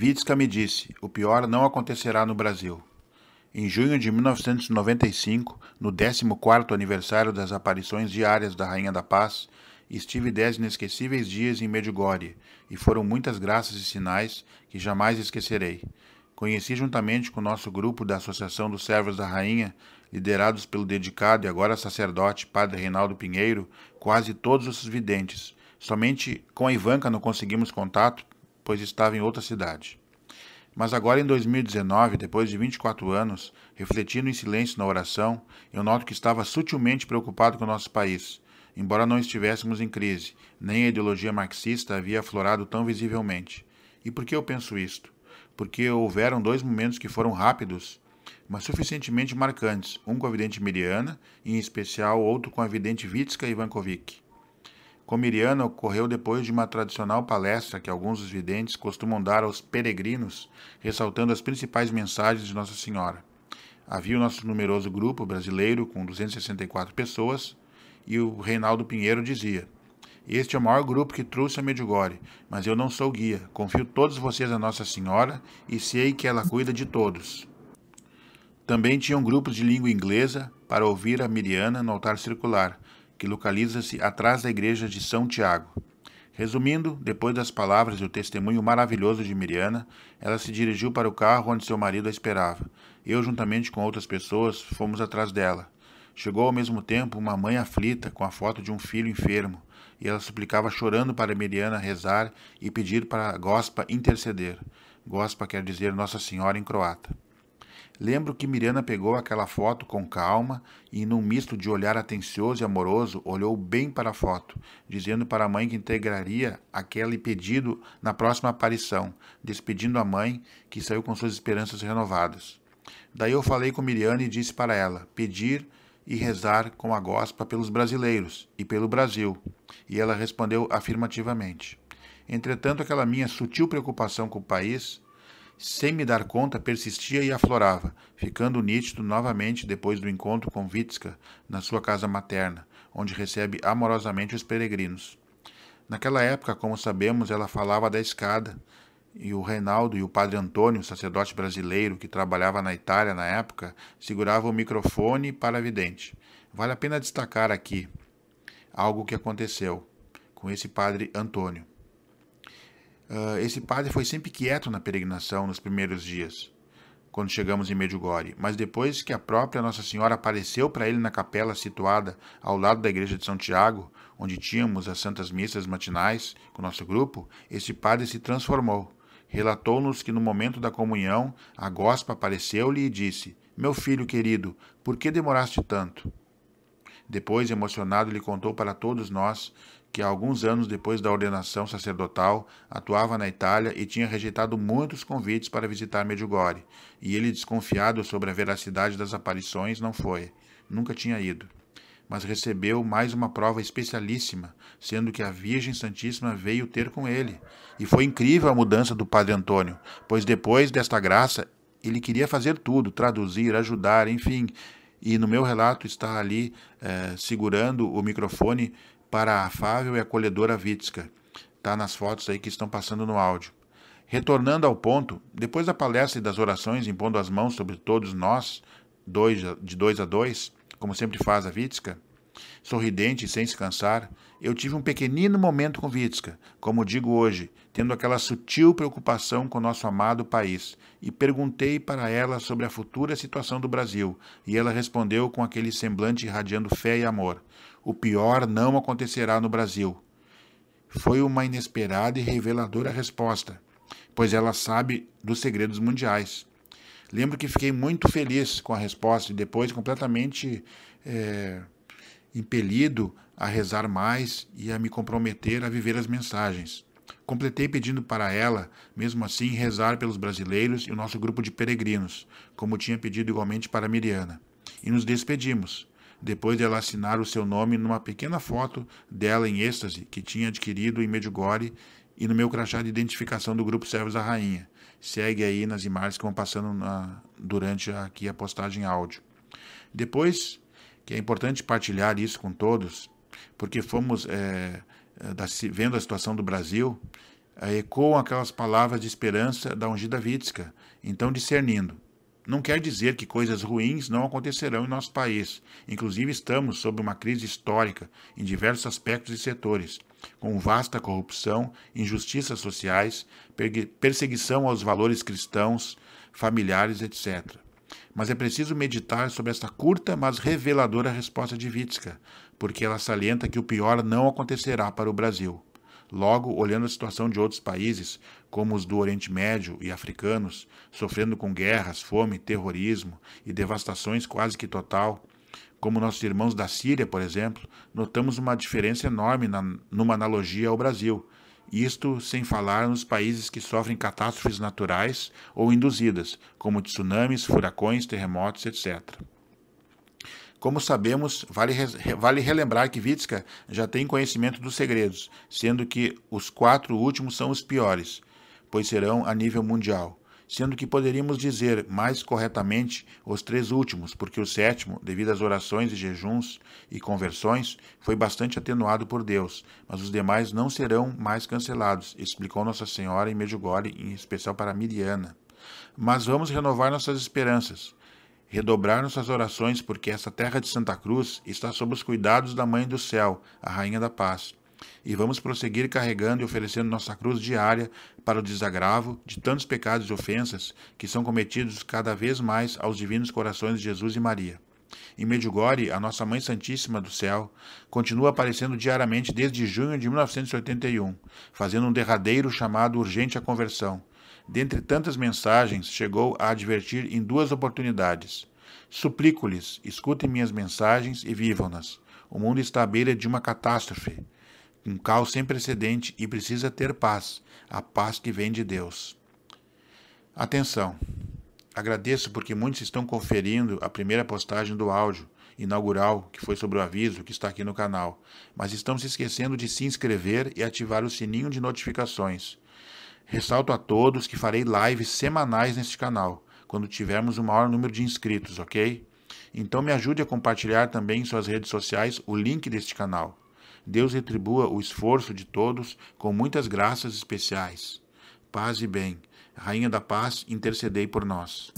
Vitska me disse: o pior não acontecerá no Brasil. Em junho de 1995, no 14º aniversário das aparições diárias da Rainha da Paz, estive dez inesquecíveis dias em Medjugorje, e foram muitas graças e sinais que jamais esquecerei. Conheci juntamente com o nosso grupo da Associação dos Servos da Rainha, liderados pelo dedicado e agora sacerdote Padre Reinaldo Pinheiro, quase todos os videntes. Somente com a Ivanka não conseguimos contato, pois estava em outra cidade. Mas agora em 2019, depois de 24 anos, refletindo em silêncio na oração, eu noto que estava sutilmente preocupado com o nosso país, embora não estivéssemos em crise, nem a ideologia marxista havia aflorado tão visivelmente. E por que eu penso isto? Porque houveram dois momentos que foram rápidos, mas suficientemente marcantes, um com a vidente Miriana e, em especial, outro com a vidente Vitska Ivankovic comiriana ocorreu depois de uma tradicional palestra que alguns dos videntes costumam dar aos peregrinos, ressaltando as principais mensagens de Nossa Senhora. Havia o nosso numeroso grupo brasileiro, com 264 pessoas, e o Reinaldo Pinheiro dizia: Este é o maior grupo que trouxe a Medjugorje, mas eu não sou guia. Confio todos vocês a Nossa Senhora e sei que ela cuida de todos. Também tinham grupos de língua inglesa para ouvir a Miriana no altar circular, que localiza-se atrás da igreja de São Tiago. Resumindo, depois das palavras e o testemunho maravilhoso de Miriana, ela se dirigiu para o carro onde seu marido a esperava. Eu, juntamente com outras pessoas, fomos atrás dela. Chegou ao mesmo tempo uma mãe aflita com a foto de um filho enfermo, e ela suplicava chorando para Miriana rezar e pedir para Gospa interceder. Gospa quer dizer Nossa Senhora em croata. Lembro que Miriana pegou aquela foto com calma e, num misto de olhar atencioso e amoroso, olhou bem para a foto, dizendo para a mãe que integraria aquele pedido na próxima aparição, despedindo a mãe, que saiu com suas esperanças renovadas. Daí eu falei com Miriana e disse para ela: pedir e rezar com a gospa pelos brasileiros e pelo Brasil. E ela respondeu afirmativamente. Entretanto, aquela minha sutil preocupação com o país sem me dar conta, persistia e aflorava, ficando nítido novamente depois do encontro com Witzka na sua casa materna, onde recebe amorosamente os peregrinos. Naquela época, como sabemos, ela falava da escada, e o Reinaldo e o padre Antônio, sacerdote brasileiro que trabalhava na Itália na época, seguravam o microfone para a vidente. Vale a pena destacar aqui algo que aconteceu com esse padre Antônio. Uh, esse padre foi sempre quieto na peregrinação nos primeiros dias, quando chegamos em Medjugorje, mas depois que a própria Nossa Senhora apareceu para ele na capela situada ao lado da igreja de São Tiago, onde tínhamos as santas missas matinais com nosso grupo, esse padre se transformou. Relatou-nos que no momento da comunhão, a gospa apareceu-lhe e disse: Meu filho querido, por que demoraste tanto? Depois, emocionado, ele contou para todos nós que alguns anos depois da ordenação sacerdotal atuava na Itália e tinha rejeitado muitos convites para visitar Medjugorje, e ele, desconfiado sobre a veracidade das aparições, não foi. Nunca tinha ido. Mas recebeu mais uma prova especialíssima, sendo que a Virgem Santíssima veio ter com ele. E foi incrível a mudança do Padre Antônio, pois depois desta graça, ele queria fazer tudo, traduzir, ajudar, enfim, e no meu relato está ali eh, segurando o microfone para a afável e acolhedora Vitska. Está nas fotos aí que estão passando no áudio. Retornando ao ponto, depois da palestra e das orações, impondo as mãos sobre todos nós, dois, de dois a dois, como sempre faz a Vitska, sorridente e sem se cansar, eu tive um pequenino momento com Vitska, como digo hoje, tendo aquela sutil preocupação com nosso amado país, e perguntei para ela sobre a futura situação do Brasil, e ela respondeu com aquele semblante irradiando fé e amor. O pior não acontecerá no Brasil. Foi uma inesperada e reveladora resposta, pois ela sabe dos segredos mundiais. Lembro que fiquei muito feliz com a resposta e depois completamente é, impelido a rezar mais e a me comprometer a viver as mensagens. Completei pedindo para ela, mesmo assim, rezar pelos brasileiros e o nosso grupo de peregrinos, como tinha pedido igualmente para Miriana. E nos despedimos depois de ela assinar o seu nome numa pequena foto dela em êxtase que tinha adquirido em Medjugorje e no meu crachá de identificação do grupo Servos da Rainha. Segue aí nas imagens que vão passando na, durante aqui a postagem áudio. Depois, que é importante partilhar isso com todos, porque fomos é, da, vendo a situação do Brasil, é, ecoam aquelas palavras de esperança da ungida Vitska, então discernindo. Não quer dizer que coisas ruins não acontecerão em nosso país. Inclusive, estamos sob uma crise histórica em diversos aspectos e setores, com vasta corrupção, injustiças sociais, perseguição aos valores cristãos, familiares, etc. Mas é preciso meditar sobre esta curta, mas reveladora resposta de Witzka, porque ela salienta que o pior não acontecerá para o Brasil. Logo, olhando a situação de outros países, como os do Oriente Médio e africanos, sofrendo com guerras, fome, terrorismo e devastações quase que total, como nossos irmãos da Síria, por exemplo, notamos uma diferença enorme na, numa analogia ao Brasil. Isto sem falar nos países que sofrem catástrofes naturais ou induzidas, como tsunamis, furacões, terremotos, etc. Como sabemos, vale, vale relembrar que Witzka já tem conhecimento dos segredos, sendo que os quatro últimos são os piores, pois serão a nível mundial sendo que poderíamos dizer mais corretamente os três últimos, porque o sétimo, devido às orações e jejuns e conversões, foi bastante atenuado por Deus, mas os demais não serão mais cancelados, explicou Nossa Senhora em Medjugorje, em especial para Miriana. Mas vamos renovar nossas esperanças. Redobraram suas orações, porque essa terra de Santa Cruz está sob os cuidados da Mãe do Céu, a Rainha da Paz. E vamos prosseguir carregando e oferecendo nossa cruz diária para o desagravo de tantos pecados e ofensas que são cometidos cada vez mais aos divinos corações de Jesus e Maria. Em Medjugorje, a nossa Mãe Santíssima do Céu continua aparecendo diariamente desde junho de 1981, fazendo um derradeiro chamado urgente à conversão dentre tantas mensagens, chegou a advertir em duas oportunidades: Suplico-lhes, escutem minhas mensagens e vivam-nas. O mundo está à beira de uma catástrofe, um caos sem precedente e precisa ter paz, a paz que vem de Deus. Atenção! Agradeço porque muitos estão conferindo a primeira postagem do áudio inaugural, que foi sobre o aviso que está aqui no canal, mas estão se esquecendo de se inscrever e ativar o sininho de notificações. Ressalto a todos que farei lives semanais neste canal, quando tivermos o um maior número de inscritos, ok? Então me ajude a compartilhar também em suas redes sociais o link deste canal. Deus retribua o esforço de todos com muitas graças especiais. Paz e bem. Rainha da Paz, intercedei por nós.